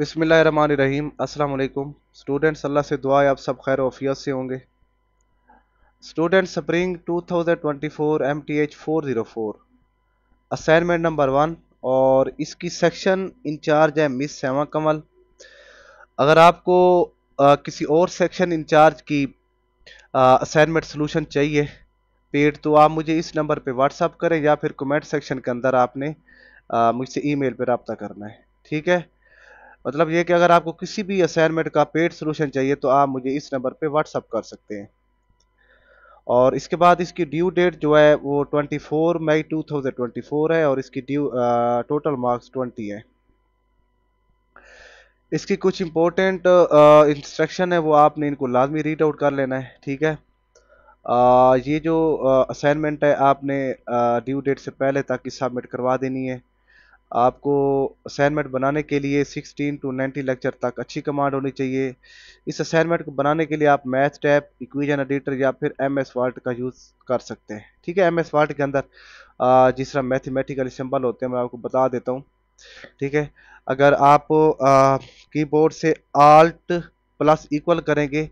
बिसमीम अस्सलाम स्टूडेंट्स अल्लाह से दुआ आप सब खैर वफियत से होंगे student spring 2024 MTH 404 assignment number one और इसकी सेक्शन इंचार्ज है मिस सेवा कमल अगर आपको आ, किसी और सेक्शन इंचार्ज की असाइनमेंट सोलूशन चाहिए पेड तो आप मुझे इस नंबर पे व्हाट्सअप करें या फिर कमेंट सेक्शन के अंदर आपने मुझसे ई मेल पर रबता करना है ठीक है मतलब ये कि अगर आपको किसी भी असाइनमेंट का पेड सोल्यूशन चाहिए तो आप मुझे इस नंबर पे व्हाट्सअप कर सकते हैं और इसके बाद इसकी ड्यू डेट जो है वो 24 मई 2024 है और इसकी ड्यू टोटल मार्क्स 20 है इसकी कुछ इम्पोर्टेंट इंस्ट्रक्शन है वो आपने इनको लाजमी रीड आउट कर लेना है ठीक है आ, ये जो असाइनमेंट है आपने ड्यू डेट से पहले तक सबमिट करवा देनी है आपको असाइनमेंट बनाने के लिए 16 टू 90 लेक्चर तक अच्छी कमांड होनी चाहिए इस असाइनमेंट को बनाने के लिए आप मैथ टैप इक्वेशन एडिटर या फिर एम एस वाल्ट का यूज़ कर सकते हैं ठीक है एम एस वाल्ट के अंदर जिस तरह मैथमेटिकल सिंबल होते हैं मैं आपको बता देता हूँ ठीक है अगर आप कीबोर्ड से आल्ट प्लस इक्वल करेंगे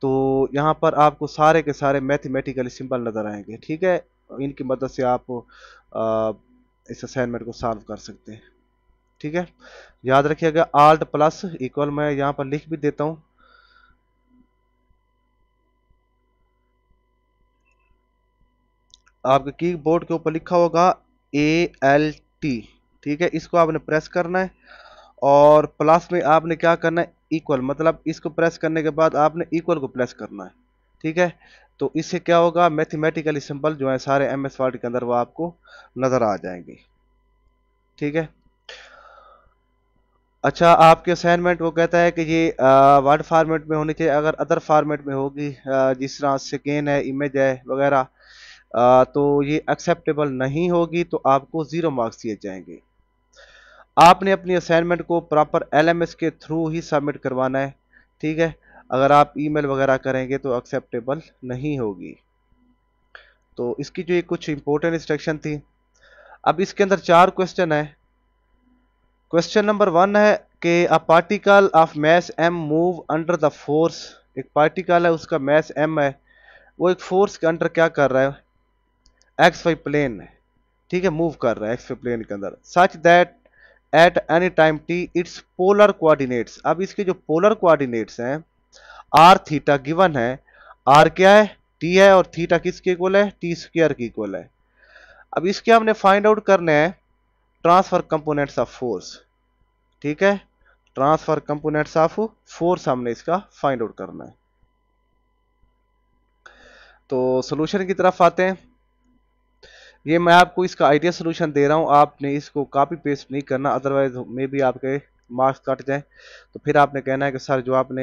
तो यहाँ पर आपको सारे के सारे मैथमेटिकल सिंबल नज़र आएंगे ठीक है इनकी मदद से आप आ, इस असाइनमेंट को सॉल्व कर सकते हैं ठीक है याद रखिएगा आल्ट प्लस इक्वल मैं यहाँ पर लिख भी देता हूँ आपके कीबोर्ड के ऊपर लिखा होगा ए एल टी ठीक है इसको आपने प्रेस करना है और प्लस में आपने क्या करना है इक्वल मतलब इसको प्रेस करने के बाद आपने इक्वल को प्रेस करना है ठीक है तो इससे क्या होगा मैथमेटिकली सिंपल जो है सारे एम एस वर्ड के अंदर वो आपको नज़र आ जाएंगे ठीक है अच्छा आपके असाइनमेंट वो कहता है कि ये वर्ड फार्मेट में होनी चाहिए अगर अदर फार्मेट में होगी जिस तरह स्कैन है इमेज है वगैरह तो ये एक्सेप्टेबल नहीं होगी तो आपको ज़ीरो मार्क्स दिए जाएंगे आपने अपनी असाइनमेंट को प्रॉपर एलएमएस के थ्रू ही सबमिट करवाना है ठीक है अगर आप ईमेल वगैरह करेंगे तो एक्सेप्टेबल नहीं होगी तो इसकी जो ये कुछ इंपॉर्टेंट इंस्ट्रक्शन थी अब इसके अंदर चार क्वेश्चन है क्वेश्चन नंबर वन है कि a particle of mass M move under the force एक पार्टिकल है उसका मैस एम है वो एक फोर्स के अंडर क्या कर रहा है एक्स वाई प्लेन ठीक है मूव कर रहा है एक्स वाई प्लेन के अंदर such that at any time T its polar coordinates अब इसके जो पोलर कोऑर्डिनेट्स हैं आर थीटा गिवन है आर क्या है टी है और थीटा किसके इक्वल है टी स्क्र के इक्वल है अब इसके हमने फाइंड आउट करने हैं ट्रांसफर कंपोनेंट्स ऑफ फोर्स ठीक है ट्रांसफर कंपोनेंट्स ऑफ फोर्स हमने इसका फाइंड आउट करना है तो सोल्यूशन की तरफ आते हैं ये मैं आपको इसका आइडिया सोल्यूशन दे रहा हूं आपने इसको कॉपी पेस्ट नहीं करना अदरवाइज मे भी आपके मार्क्स कट जाए तो फिर आपने कहना है कि सर जो आपने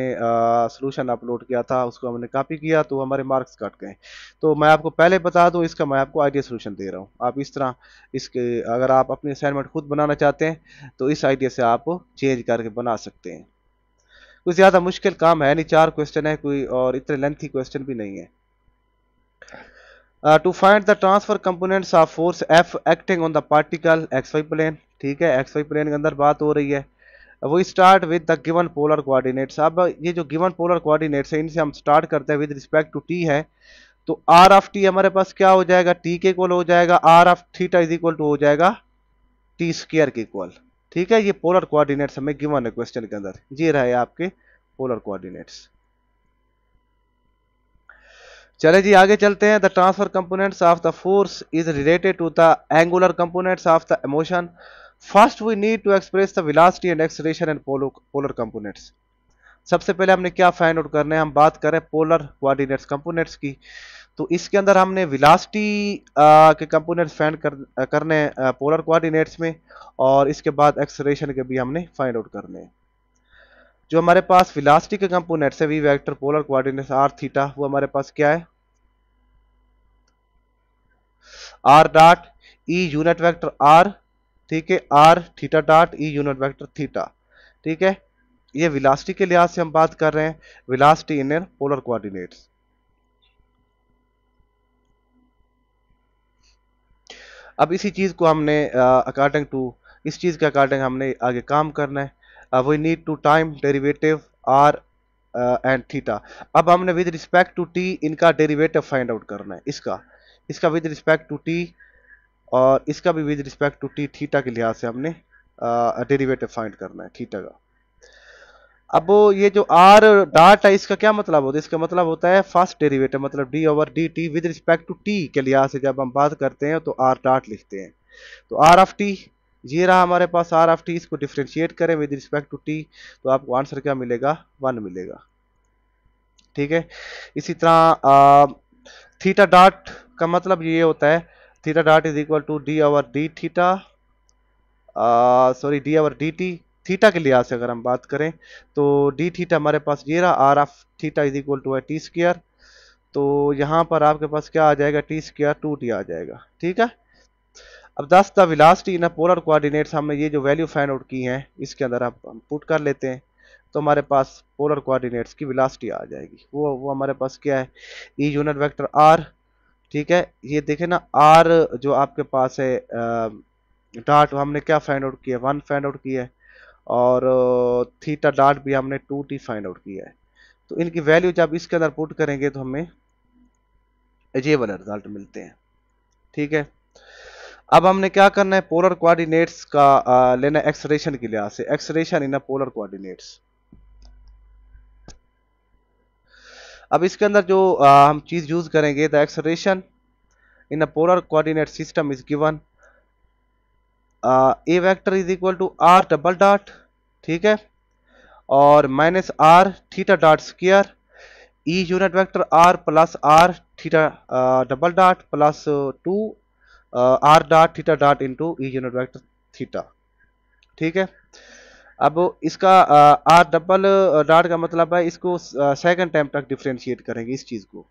सोलूशन अपलोड किया था उसको हमने कॉपी किया तो हमारे मार्क्स कट गए तो मैं आपको पहले बता दूँ इसका मैं आपको आइडिया सोलूशन दे रहा हूँ आप इस तरह इसके अगर आप अपनी असाइनमेंट खुद बनाना चाहते हैं तो इस आइडिया से आप चेंज करके बना सकते हैं कुछ ज़्यादा मुश्किल काम है नहीं चार क्वेश्चन है कोई और इतने लेंथी क्वेश्चन भी नहीं है to find the transfer components of force F acting on the particle X Y plane ठीक है एक्स वाई प्लेन के अंदर बात हो रही है वो start with the given polar coordinates अब ये जो गिवन पोलर कोऑर्डिनेट्स है इनसे हम स्टार्ट करते हैं विद रिस्पेक्ट टू टी है तो आर ऑफ टी हमारे पास क्या हो जाएगा टी के इक्वल हो जाएगा r of theta is equal to हो जाएगा टी स्केयर के इक्वल ठीक है ये पोलर कोऑर्डिनेट्स हमें गिवन है क्वेश्चन के अंदर ये रहे आपके पोलर कोऑर्डिनेट्स चले जी आगे चलते हैं the transfer components of the force is related to the angular components of the motion first we need to express the velocity and acceleration and polar components सबसे पहले हमने क्या फाइंड आउट करना है हम बात करें पोलर कोऑर्डिनेट्स कंपोनेंट्स की तो इसके अंदर हमने विलासिटी के कंपोनेंट्स फाइंड कर, करने पोलर कोऑर्डिनेट्स में और इसके बाद एक्सलेशन के भी हमने फाइंड आउट करने हैं जो हमारे पास विलासिटी के कंपोनेंट्स है v vector polar coordinates r theta वो हमारे पास क्या है r dot e unit vector r ठीक है r theta dot e unit vector theta ठीक है ये विलास्टी के लिहाज से हम बात कर रहे हैं विलास्टी इन पोलर कोऑर्डिनेट्स अब इसी चीज़ को हमने अकॉर्डिंग टू इस चीज़ के अकॉर्डिंग हमने आगे काम करना है we need to time derivative r and theta अब हमने विद रिस्पेक्ट टू टी इनका डेरिवेटिव फाइंड आउट करना है इसका इसका विद रिस्पेक्ट टू टी और इसका भी with respect to t theta के लिहाज से हमने डेरिवेटिव फाइंड करना है थीटा का अब ये जो आर डाट है इसका क्या मतलब होता है इसका मतलब होता है फर्स्ट डेरिवेटिव मतलब d over d t with respect to t के लिहाज से जब हम बात करते हैं तो आर डाट लिखते हैं तो आर ऑफ टी ये रहा हमारे पास आर ऑफ टी इसको डिफ्रेंशिएट करें विद रिस्पेक्ट टू टी तो आपको आंसर क्या मिलेगा वन मिलेगा ठीक है इसी तरह थीटा डॉट का मतलब ये होता है theta dot is equal to d over d theta sorry d over d t theta के लिहाज से अगर हम बात करें तो डी थीटा हमारे पास ये रहा r of theta is equal to है टी स्क्र तो यहाँ पर आपके पास क्या आ जाएगा टी स्क्र टू टी आ जाएगा ठीक है अब thus the velocity in polar coordinates हमने ये जो वैल्यू फाइंड आउट की हैं इसके अंदर आप हम पुट कर लेते हैं तो हमारे पास पोलर कोऑर्डिनेट्स की विलास्टी आ जाएगी वो वो हमारे पास क्या है ई यूनिट वेक्टर आर ठीक है ये देखे ना आर जो आपके पास है डाट हमने क्या फाइंड आउट किया वन फाइंड आउट किया है और थीटा डाट भी हमने टू टी फाइंड आउट किया है तो इनकी वैल्यू जब इसके अंदर पुट करेंगे तो हमें ये वाला रिजल्ट मिलते हैं ठीक है अब हमने क्या करना है पोलर कोऑर्डिनेट्स का आ, लेना एक्सरेशन के लिहाज से एक्सरेशन इन पोलर कोऑर्डिनेट्स अब इसके अंदर जो आ, हम चीज़ यूज़ करेंगे the acceleration in a polar coordinate system is given a vector is equal to r double dot ठीक है और minus r theta dot square e unit vector r plus r theta double dot plus two r dot theta dot into e unit vector theta ठीक है अब इसका are double dot का मतलब है इसको सेकंड टाइम तक डिफ्रेंशिएट करेंगे इस चीज़ को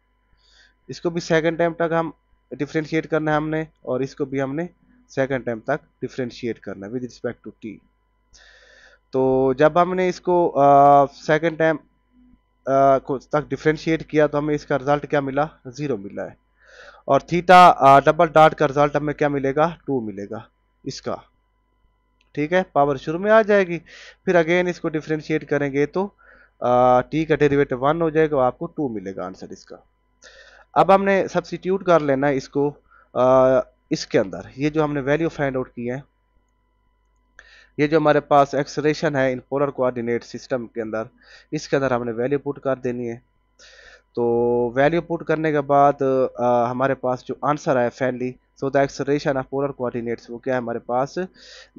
इसको भी सेकंड टाइम तक हम डिफ्रेंशिएट करना है हमने और इसको भी हमने सेकंड टाइम तक डिफ्रेंशिएट करना है विद रिस्पेक्ट टू टी तो जब हमने इसको सेकंड टाइम को तक डिफ्रेंशिएट किया तो हमें इसका रिजल्ट क्या मिला ज़ीरो मिला है और थीटा डबल डाट का रिजल्ट हमें क्या मिलेगा टू मिलेगा इसका ठीक है पावर शुरू में आ जाएगी फिर अगेन इसको डिफ्रेंशिएट करेंगे तो टी का डेरिवेटिव वन हो जाएगा आपको टू मिलेगा आंसर इसका अब हमने सब्सिट्यूट कर लेना है इसको आ, इसके अंदर ये जो हमने वैल्यू फाइंड आउट की है ये जो हमारे पास एक्सरेशन है इन पोलर कोऑर्डिनेट सिस्टम के अंदर इसके अंदर हमने वैल्यू पुट कर देनी है तो वैल्यू पुट करने के बाद आ, हमारे पास जो आंसर आया finally so the acceleration of polar coordinates वो क्या है हमारे पास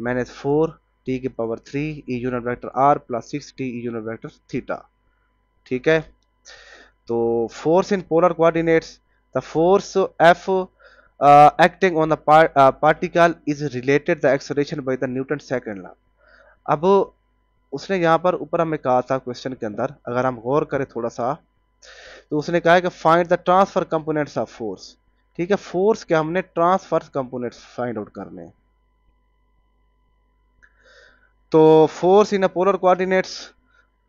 माइनस फोर टी के power three e unit vector r plus six t e unit vector theta ठीक है तो force in polar coordinates the force F acting on the particle is related the acceleration by the Newton second law अब उसने यहाँ पर ऊपर हमें कहा था क्वेश्चन के अंदर अगर हम गौर करें थोड़ा सा तो उसने कहा है कि find the transfer components of force ठीक है फोर्स के हमने ट्रांसफर्स कंपोनेंट्स फाइंड आउट करने तो force in polar coordinates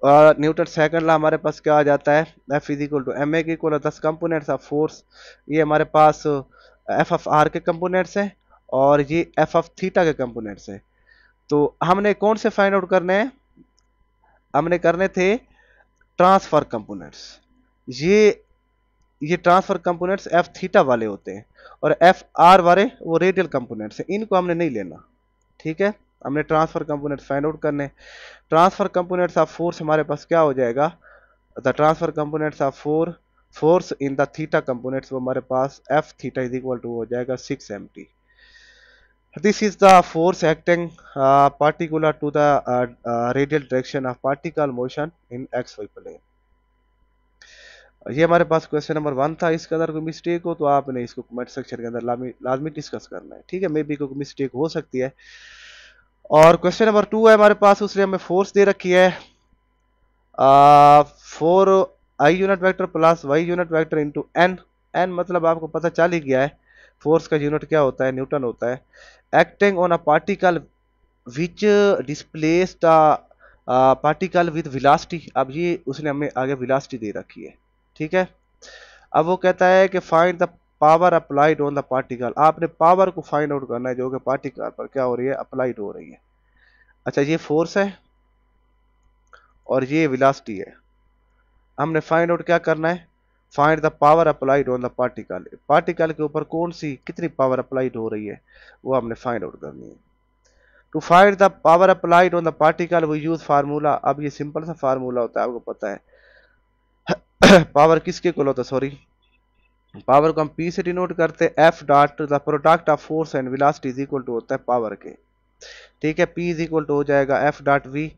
Newton second law हमारे पास क्या आ जाता है f is equal to m a equal thus components of force ये हमारे पास एफ एफ आर के कंपोनेंट्स हैं और ये एफ एफ थीटा के कंपोनेंट्स हैं तो हमने कौन से फाइंड आउट करने हैं हमने करने थे ट्रांसफर कंपोनेंट्स ये ये ट्रांसफर कंपोनेंट्स एफ थीटा वाले होते हैं और एफ आर वाले वो रेडियल कंपोनेंट्स हैं इनको हमने नहीं लेना ठीक है हमने ट्रांसफर कंपोनेंट्स फाइंड आउट करने ट्रांसफर कंपोनेंट्स ऑफ फोर्स हमारे पास क्या हो जाएगा the transfer components of for force in the theta components वो हमारे पास f theta is equal to हो जाएगा six m t this is the force acting perpendicular to the radial direction of particle motion in x motion ये हमारे पास question number one था इसके अंदर कोई मिस्टेक हो तो आपने इसको कमेंट सेक्शन के अंदर लाजमी डिस्कस करना है ठीक है मे बी कोई मिस्टेक हो सकती है और क्वेश्चन नंबर टू है हमारे पास उसने हमें फोर्स दे रखी है four i unit vector plus y unit vector into n n मतलब आपको पता चल ही गया है फोर्स का यूनिट क्या होता है न्यूटन होता है acting on a particle which displaced particle with velocity अब ये उसने हमें आगे विलासिटी दे रखी है ठीक है अब वो कहता है कि find the power applied on the particle आपने पावर को फाइंड आउट करना है जो कि पार्टिकल पर क्या हो रही है अप्लाइड हो रही है अच्छा ये फोर्स है और ये विलासिटी है हमने फाइंड आउट क्या करना है find the power applied on the particle particle के ऊपर कौन सी कितनी पावर अप्लाइड हो रही है वो हमने फाइंड आउट करनी है to find the power applied on the particle we use formula अब ये सिंपल सा फार्मूला होता है आपको पता है पावर किसके को होता है सॉरी पावर को हम पी से डिनोट करते हैं f dot the product of force and velocity is equal to होता है पावर के ठीक है पी इज इक्वल टू हो जाएगा एफ डॉट वी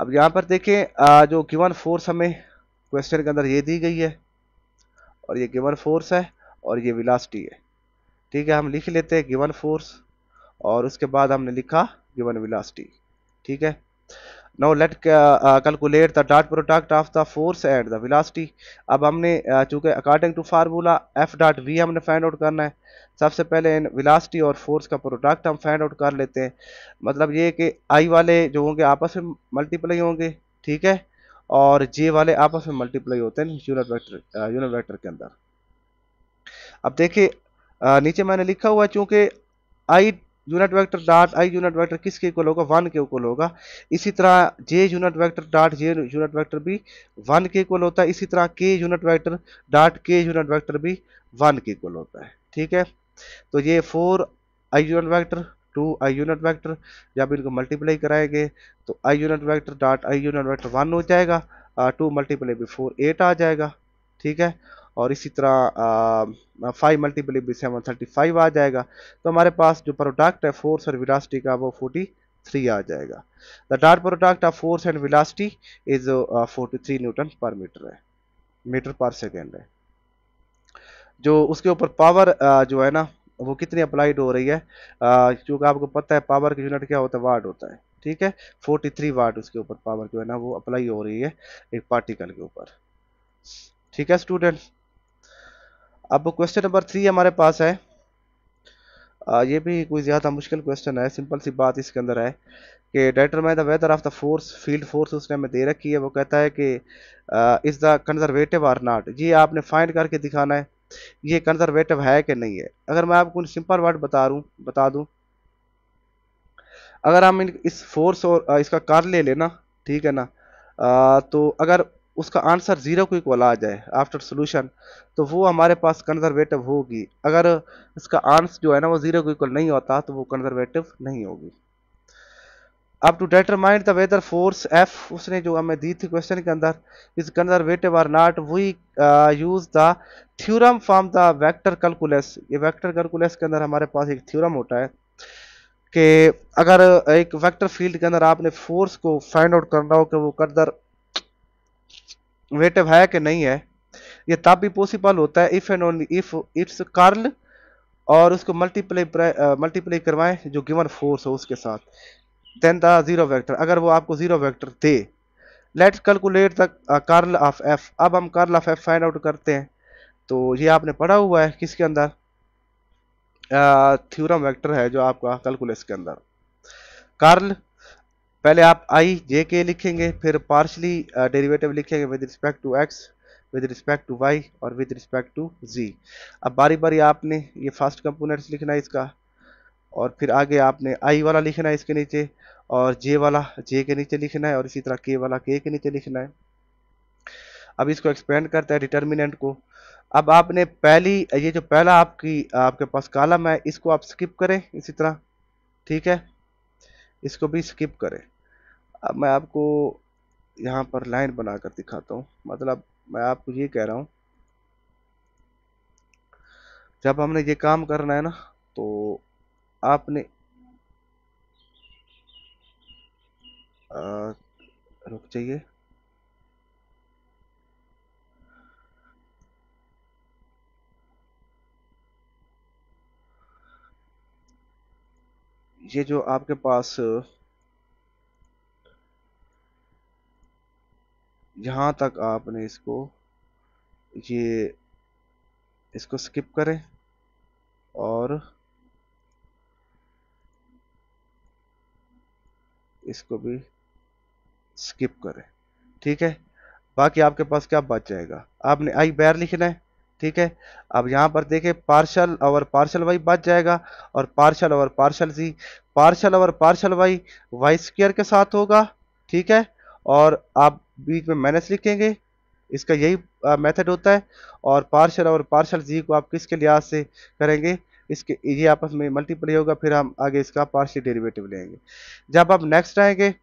अब यहाँ पर देखें जो गिवन फोर्स हमें क्वेश्चन के अंदर ये दी गई है और ये गिवन फोर्स है और ये विलासिटी है ठीक है हम लिख लेते हैं गिवन फोर्स और उसके बाद हमने लिखा गिवन विलासिटी ठीक है now let calculate the dot product of the force and the velocity अब हमने uh, चूंकि according to formula f dot v हमने फाइंड आउट करना है सबसे पहले इन विलासिटी और फोर्स का प्रोडक्ट हम फाइंड आउट कर लेते हैं मतलब ये कि आई वाले जो होंगे आपस में मल्टीप्लाई होंगे ठीक है और जे वाले आपस में मल्टीप्लाई होते हैं यूनिट वेक्टर यूनिट वेक्टर के अंदर अब देखिए uh, नीचे मैंने लिखा हुआ है चूँकि i unit vector dot i unit vector किसके इक्वल होगा वन के इक्वल होगा इसी तरह j unit vector dot j unit vector भी वन के इक्वल होता है इसी तरह k unit vector dot k unit vector भी वन के इक्वल होता है ठीक है तो ये four i unit vector two i unit vector जब इनको मल्टीप्लाई कराएंगे तो i unit vector dot i unit vector one हो जाएगा टू मल्टीप्लाई भी फोर एट आ जाएगा ठीक है और इसी तरह five multiply by seven thirty five आ जाएगा तो हमारे पास जो प्रोडक्ट है फोर्स और विरासिटी का वो फोर्टी थ्री आ जाएगा द डार्ट product of force and velocity is forty three newton per metre है मीटर पर सेकेंड है जो उसके ऊपर पावर uh, जो है ना वो कितनी अप्लाइड हो रही है क्योंकि आपको पता है पावर की यूनिट क्या होता है वाट होता है ठीक है 43 वाट उसके ऊपर पावर जो है ना वो अप्लाई हो रही है एक पार्टिकल के ऊपर ठीक है स्टूडेंट्स अब क्वेश्चन नंबर थ्री हमारे पास है आ, ये भी कोई ज़्यादा मुश्किल क्वेश्चन है सिंपल सी बात इसके अंदर है कि determine the whether of the force field force उसने हमें दे रखी है वो कहता है कि is the conservative or not ये आपने फाइंड करके दिखाना है ये कंजर्वेटिव है कि नहीं है अगर मैं आपको सिंपल वर्ड बता रूँ बता दूँ अगर हम इस फोर्स और इसका कार ले लेना ठीक है ना आ, तो अगर उसका आंसर ज़ीरो को इक्वल आ जाए आफ्टर सोल्यूशन तो वो हमारे पास कन्जरवेटिव होगी अगर इसका आंसर जो है ना वो ज़ीरो को इक्वल नहीं होता तो वो कन्जरवेटिव नहीं होगी अब to determined the whether force f उसने जो हमें दी थी क्वेश्चन के अंदर is conservative or not we use the theorem from the vector calculus ये वेक्टर कैलकुलस के अंदर हमारे पास एक थ्योरम होता है कि अगर एक वेक्टर फील्ड के अंदर आपने फोर्स को फाइंड आउट करना हो कि वो कदर वेटिव है कि नहीं है ये तब भी पॉसिबल होता है if and only if its curl और उसको मल्टीप्लाई मल्टीप्लाई करवाएं जो गिवन फोर्स हो उसके साथ देन द ज़ीरो वेक्टर अगर वो आपको ज़ीरो वेक्टर दे let's calculate the curl of f अब हम curl of f find out करते हैं तो ये आपने पढ़ा हुआ है किसके अंदर थ्योरम वेक्टर है जो आपका कैलकुलस के अंदर कर्ल पहले आप आई जे के लिखेंगे फिर पार्शली डेरिवेटिव uh, लिखेंगे with respect to x with respect to y और विद रिस्पेक्ट टू जी अब बारी बारी आपने ये फर्स्ट कंपोनेंट्स लिखना है इसका और फिर आगे आपने आई वाला लिखना है इसके नीचे और जे वाला जे के नीचे लिखना है और इसी तरह के वाला के के नीचे लिखना है अब इसको एक्सपेंड करता है डिटर्मिनेंट को अब आपने पहली ये जो पहला आपकी आपके पास कालम है इसको आप स्किप करें इसी तरह ठीक है इसको भी स्किप करें अब मैं आपको यहाँ पर लाइन बनाकर दिखाता हूँ मतलब मैं आपको ये कह रहा हूँ जब हमने ये काम करना है ना तो आपने आ, रुक जाइए ये जो आपके पास यहाँ तक आपने इसको ये इसको स्किप करें और इसको भी स्किप करें ठीक है बाकी आपके पास क्या बच जाएगा आपने आई बैर लिखना है ठीक है अब यहाँ पर देखें पार्शल और पार्शल वाई बच जाएगा और पार्शल और पार्शल जी पार्शल और पार्शल वाई वाई स्क्र के साथ होगा ठीक है और आप बीच में माइनस लिखेंगे इसका यही मेथड होता है और पार्शल और पार्शल जी को आप किसके लिहाज से करेंगे इसके ये आपस में मल्टीप्लाई होगा फिर हम आगे इसका पार्शल डेरिवेटिव लेंगे जब आप नेक्स्ट आएंगे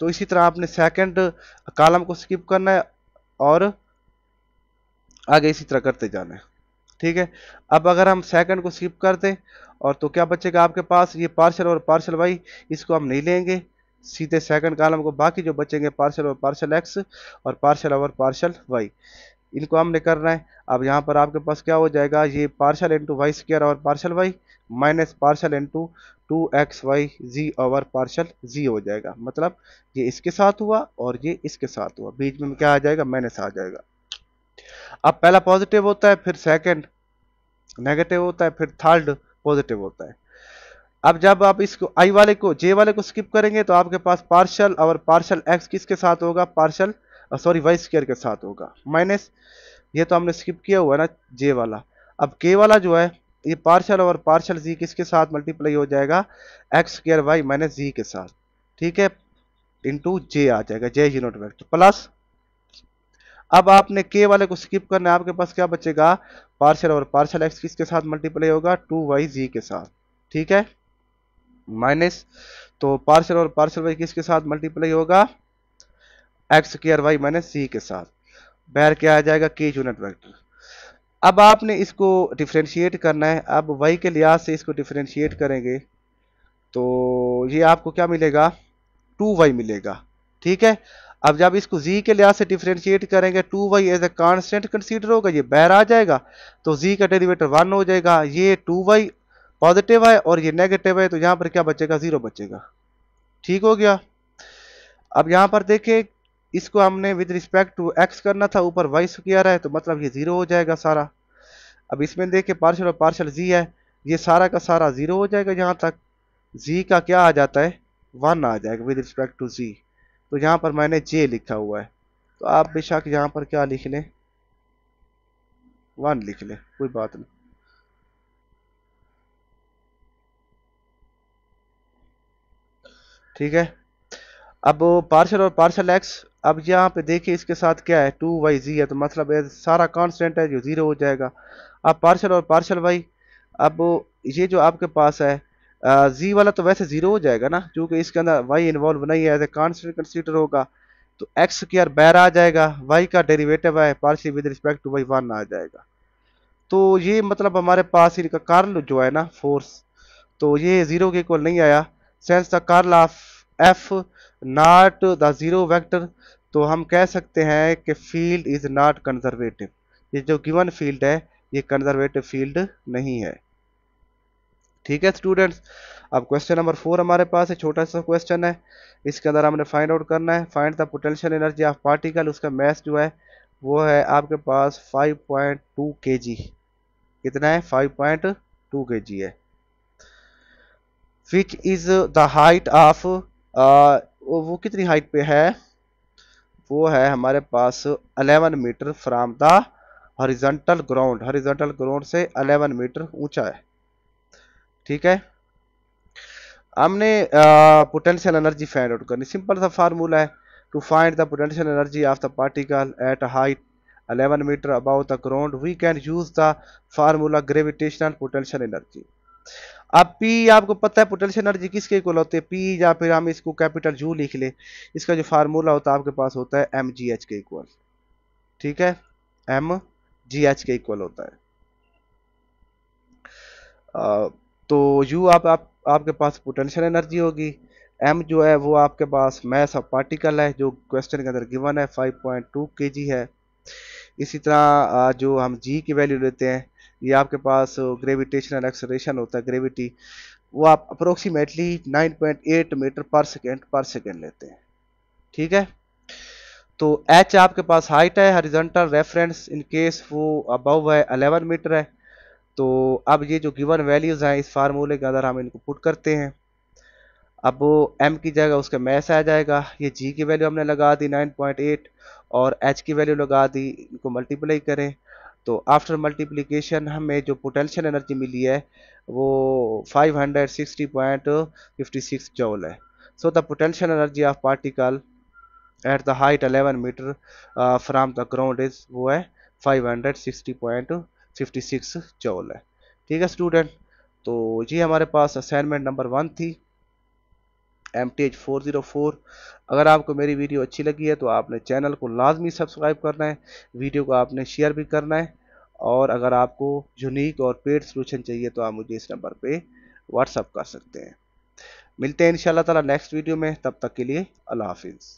तो इसी तरह आपने सेकंड कॉलम को स्किप करना है और आगे इसी तरह करते जाना है ठीक है अब अगर हम सेकंड को स्किप कर दें और तो क्या बचेगा आपके पास ये पार्शल और पार्शल वाई इसको हम नहीं लेंगे सीधे सेकंड कॉलम को बाकी जो बचेंगे पार्शल और पार्शल एक्स और पार्शल और पार्शल वाई इनको हमने करना है अब यहाँ पर आपके पास क्या हो जाएगा ये पार्शल इंटू वाई स्क्र और partial y minus partial into two x y z over partial z हो जाएगा मतलब ये इसके साथ हुआ और ये इसके साथ हुआ बीच में क्या आ जाएगा माइनस आ जाएगा अब पहला पॉजिटिव होता है फिर सेकेंड नेगेटिव होता है फिर थर्ड पॉजिटिव होता है अब जब आप इसको आई वाले को जे वाले को स्किप करेंगे तो आपके पास पार्शल और पार्शल एक्स किसके साथ होगा पार्शल सॉरी वाई स्केयर के साथ होगा माइनस ये तो हमने स्किप किया हुआ ना जे वाला अब के वाला जो है ये पार्शल और पार्शल जी किसके साथ मल्टीप्लाई हो जाएगा x square y minus z के साथ ठीक है इंटू जे आ जाएगा जे यूनिट वेक्टर प्लस अब आपने के वाले को स्किप करना है आपके पास क्या बचेगा पार्शल और पार्शल एक्स किसके साथ मल्टीप्लाई होगा टू वाई जी के साथ ठीक है माइनस तो पार्शल और पार्शल वाई किसके साथ मल्टीप्लाई होगा एक्स के वाई माइनस सी के साथ बाहर क्या आ जाएगा के यूनिट वेक्टर अब आपने इसको डिफ्रेंशिएट करना है अब वाई के लिहाज से इसको डिफ्रेंशिएट करेंगे तो ये आपको क्या मिलेगा टू वाई मिलेगा ठीक है अब जब इसको z के लिहाज से डिफ्रेंशिएट करेंगे two y as a constant consider होगा ये बैर आ जाएगा तो z का डेरिवेटर वन हो जाएगा ये टू वाई पॉजिटिव है और ये नेगेटिव है तो यहाँ पर क्या बचेगा ज़ीरो बचेगा ठीक हो गया अब यहाँ पर देखे इसको हमने विद रिस्पेक्ट टू एक्स करना था ऊपर वाई स्क्र है तो मतलब ये ज़ीरो हो जाएगा सारा अब इसमें देखे पार्शल और पार्शल जी है ये सारा का सारा ज़ीरो हो जाएगा यहाँ तक जी का क्या आ जाता है वन आ जाएगा विद रिस्पेक्ट टू जी तो यहाँ पर मैंने जे लिखा हुआ है तो आप बेशक यहाँ पर क्या लिख लें वन लिख लें कोई बात नहीं ठीक है अब पार्शल और पार्शल एक्स अब यहाँ पे देखिए इसके साथ क्या है टू वाई जी है तो मतलब ये सारा कांस्टेंट है जो ज़ीरो हो जाएगा अब पार्शल और पार्शल वाई अब ये जो आपके पास है जी वाला तो वैसे ज़ीरो हो जाएगा ना क्योंकि इसके अंदर वाई इन्वॉल्व नहीं है एज ए कांस्टेंट कंसिडर होगा तो एक्स स्क्र बैर आ जाएगा वाई का डेरिवेटिव है partial with respect to y one आ जाएगा तो ये मतलब हमारे पास इनका कार्ल जो है ना फोर्स तो ये ज़ीरो के इक्वल नहीं आया since the curl of f not the zero vector तो हम कह सकते हैं कि फील्ड इज़ नॉट कंजर्वेटिव ये जो गिवन फील्ड है ये कंजर्वेटिव फील्ड नहीं है ठीक है स्टूडेंट्स अब क्वेश्चन नंबर फोर हमारे पास है छोटा सा क्वेश्चन है इसके अंदर हमने फाइंड आउट करना है find the potential energy of particle उसका मैस जो है वो है आपके पास 5.2 पॉइंट कितना है 5.2 पॉइंट है which is the height of आ, वो कितनी हाइट पे है वो है हमारे पास 11 metre from the horizontal ground horizontal ground से 11 मीटर ऊंचा है ठीक है हमने पोटेंशियल एनर्जी फाइंड आउट करनी सिंपल सा फार्मूला है to find the potential energy of the particle at height 11 metre about the ground we can use the formula gravitational potential energy अब पी आपको पता है पोटेंशियल एनर्जी किसके equal होती है पी या फिर हम इसको कैपिटल जू लिख ले इसका जो फार्मूला होता है आपके पास होता है एम जी एच के इक्वल ठीक है एम जी एच के इक्वल होता है आ, तो यू आप, आप आपके पास पोटेंशियल एनर्जी होगी एम जो है वो आपके पास मैस ऑफ पार्टिकल है जो क्वेश्चन के अंदर गिवन है 5.2 जी है इसी तरह जो हम जी की वैल्यू लेते हैं ये आपके पास ग्रेविटेशनल एक्सलेशन होता है ग्रेविटी वो आप approximately 9.8 metre per second per second लेते हैं ठीक है तो एच आपके पास हाइट है हरिजेंटल रेफरेंस इन केस वो अबव है 11 मीटर है तो अब ये जो गिवन वैल्यूज़ हैं इस फार्मूले के अंदर हम इनको पुट करते हैं अब वो एम की जगह उसका मैस आ जाएगा ये जी की वैल्यू हमने लगा दी 9.8 और एच की वैल्यू लगा दी इनको मल्टीप्लाई करें तो आफ्टर मल्टीप्लिकेशन हमें जो पोटेंशियल एनर्जी मिली है वो 560.56 जोल है so the potential energy of particle at the height 11 metre from the ground is वो है 560.56 जोल है ठीक है स्टूडेंट तो ये हमारे पास असाइनमेंट नंबर वन थी M T H four zero four अगर आपको मेरी वीडियो अच्छी लगी है तो आपने चैनल को लाजमी सब्सक्राइब करना है वीडियो को आपने शेयर भी करना है और अगर आपको यूनिक और पेड सोल्यूशन चाहिए तो आप मुझे इस नंबर पर व्हाट्सअप कर सकते हैं मिलते हैं इन तला नेक्स्ट वीडियो में तब तक के लिए अल्लाह हाफिज़